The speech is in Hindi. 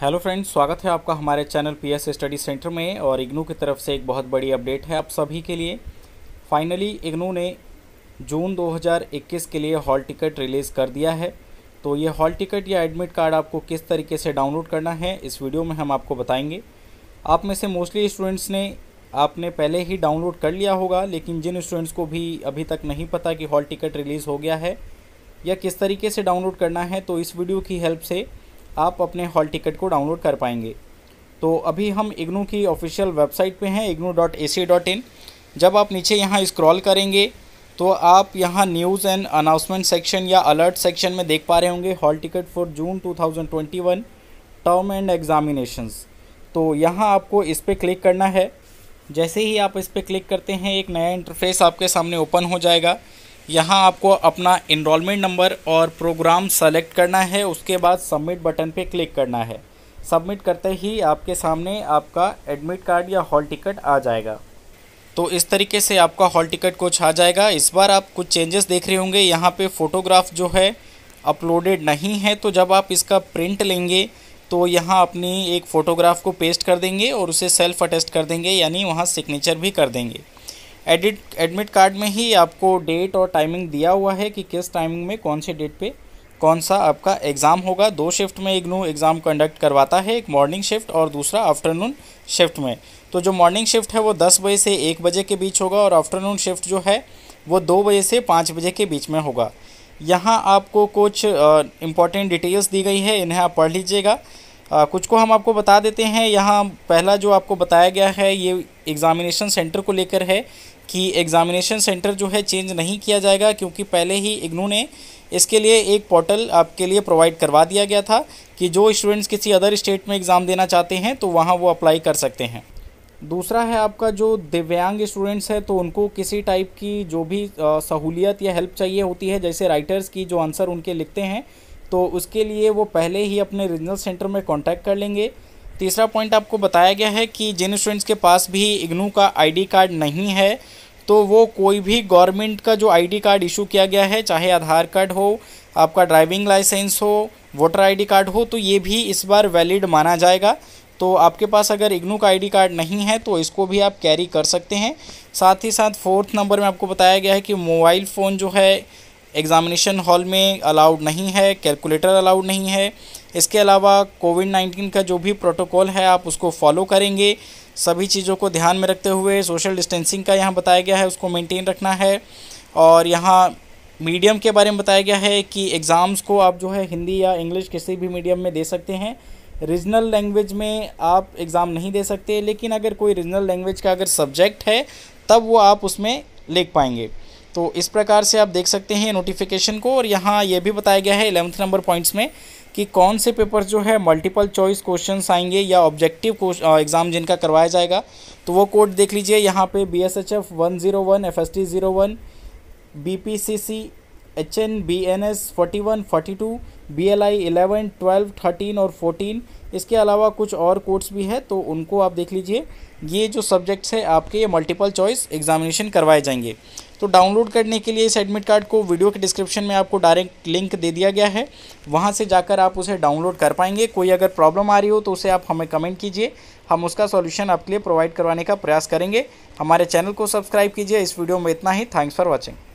हेलो फ्रेंड्स स्वागत है आपका हमारे चैनल पीएस स्टडी सेंटर में और इग्नू की तरफ से एक बहुत बड़ी अपडेट है आप सभी के लिए फाइनली इग्नू ने जून 2021 के लिए हॉल टिकट रिलीज़ कर दिया है तो ये हॉल टिकट या एडमिट कार्ड आपको किस तरीके से डाउनलोड करना है इस वीडियो में हम आपको बताएंगे आप में से मोस्टली स्टूडेंट्स ने आपने पहले ही डाउनलोड कर लिया होगा लेकिन जिन स्टूडेंट्स को भी अभी तक नहीं पता कि हॉल टिकट रिलीज़ हो गया है या किस तरीके से डाउनलोड करना है तो इस वीडियो की हेल्प से आप अपने हॉल टिकट को डाउनलोड कर पाएंगे तो अभी हम इग्नू की ऑफिशियल वेबसाइट पे हैं IGNOU dot A C dot in जब आप नीचे यहाँ स्क्रॉल करेंगे तो आप यहाँ न्यूज़ एंड अनाउंसमेंट सेक्शन या अलर्ट सेक्शन में देख पा रहे होंगे hall ticket for June 2021 term end examinations तो यहाँ आपको इस पर क्लिक करना है जैसे ही आप इस पर क्लिक करते हैं एक नया इंटरफेस आपके सामने ओपन हो जाएगा यहाँ आपको अपना इनरोलमेंट नंबर और प्रोग्राम सेलेक्ट करना है उसके बाद सबमिट बटन पे क्लिक करना है सबमिट करते ही आपके सामने आपका एडमिट कार्ड या हॉल टिकट आ जाएगा तो इस तरीके से आपका हॉल टिकट कुछ आ जाएगा इस बार आप कुछ चेंजेस देख रहे होंगे यहाँ पे फ़ोटोग्राफ जो है अपलोडेड नहीं है तो जब आप इसका प्रिंट लेंगे तो यहाँ अपनी एक फ़ोटोग्राफ को पेस्ट कर देंगे और उसे सेल्फ अटेस्ट कर देंगे यानी वहाँ सिग्नेचर भी कर देंगे एडिट एडमिट कार्ड में ही आपको डेट और टाइमिंग दिया हुआ है कि किस टाइमिंग में कौन से डेट पे कौन सा आपका एग्ज़ाम होगा दो शिफ्ट में इग्नू एग्ज़ाम कंडक्ट करवाता है एक मॉर्निंग शिफ्ट और दूसरा आफ्टरनून शिफ्ट में तो जो मॉर्निंग शिफ्ट है वो दस बजे से एक बजे के बीच होगा और आफ्टरनून शिफ्ट जो है वो दो बजे से पाँच बजे के बीच में होगा यहाँ आपको कुछ इंपॉर्टेंट डिटेल्स दी गई है इन्हें आप पढ़ लीजिएगा आ, कुछ को हम आपको बता देते हैं यहाँ पहला जो आपको बताया गया है ये एग्ज़ामिनेशन सेंटर को लेकर है कि एग्ज़ामिनेशन सेंटर जो है चेंज नहीं किया जाएगा क्योंकि पहले ही इग्नू ने इसके लिए एक पोर्टल आपके लिए प्रोवाइड करवा दिया गया था कि जो स्टूडेंट्स किसी अदर स्टेट में एग्ज़ाम देना चाहते हैं तो वहाँ वो अप्लाई कर सकते हैं दूसरा है आपका जो दिव्यांग स्टूडेंट्स है तो उनको किसी टाइप की जो भी सहूलियत या हेल्प चाहिए होती है जैसे राइटर्स की जो आंसर उनके लिखते हैं तो उसके लिए वो पहले ही अपने रीजनल सेंटर में कांटेक्ट कर लेंगे तीसरा पॉइंट आपको बताया गया है कि जिन स्टूडेंट्स के पास भी इग्नू का आईडी कार्ड नहीं है तो वो कोई भी गवर्नमेंट का जो आईडी कार्ड इशू किया गया है चाहे आधार कार्ड हो आपका ड्राइविंग लाइसेंस हो वोटर आईडी कार्ड हो तो ये भी इस बार वैलिड माना जाएगा तो आपके पास अगर इग्नू का आईडी कार्ड नहीं है तो इसको भी आप कैरी कर सकते हैं साथ ही साथ फोर्थ नंबर में आपको बताया गया है कि मोबाइल फ़ोन जो है एग्ज़ामिनेशन हॉल में अलाउड नहीं है कैलकुलेटर अलाउड नहीं है इसके अलावा कोविड नाइन्टीन का जो भी प्रोटोकॉल है आप उसको फॉलो करेंगे सभी चीज़ों को ध्यान में रखते हुए सोशल डिस्टेंसिंग का यहाँ बताया गया है उसको मेंटेन रखना है और यहाँ मीडियम के बारे में बताया गया है कि एग्ज़ाम्स को आप जो है हिंदी या इंग्लिश किसी भी मीडियम में दे सकते हैं रीजनल लैंग्वेज में आप एग्ज़ाम नहीं दे सकते लेकिन अगर कोई रीजनल लैंग्वेज का अगर सब्जेक्ट है तब वो आप उसमें लिख पाएंगे तो इस प्रकार से आप देख सकते हैं नोटिफिकेशन को और यहाँ ये भी बताया गया है एलेवंथ नंबर पॉइंट्स में कि कौन से पेपर जो है मल्टीपल चॉइस क्वेश्चन आएंगे या ऑब्जेक्टिव एग्ज़ाम जिनका करवाया जाएगा तो वो कोड देख लीजिए यहाँ पे B S H F one zero one F S T zero one B P C C H N B N S forty one forty two B L I eleven twelve thirteen और फोर्टीन इसके अलावा कुछ और कोड्स भी है तो उनको आप देख लीजिए ये जो सब्जेक्ट्स है आपके ये मल्टीपल चॉइस एग्जामिनेशन करवाए जाएंगे तो डाउनलोड करने के लिए इस एडमिट कार्ड को वीडियो के डिस्क्रिप्शन में आपको डायरेक्ट लिंक दे दिया गया है वहाँ से जाकर आप उसे डाउनलोड कर पाएंगे कोई अगर प्रॉब्लम आ रही हो तो उसे आप हमें कमेंट कीजिए हम उसका सॉल्यूशन आपके लिए प्रोवाइड करवाने का प्रयास करेंगे हमारे चैनल को सब्सक्राइब कीजिए इस वीडियो में इतना ही थैंक्स फॉर वॉचिंग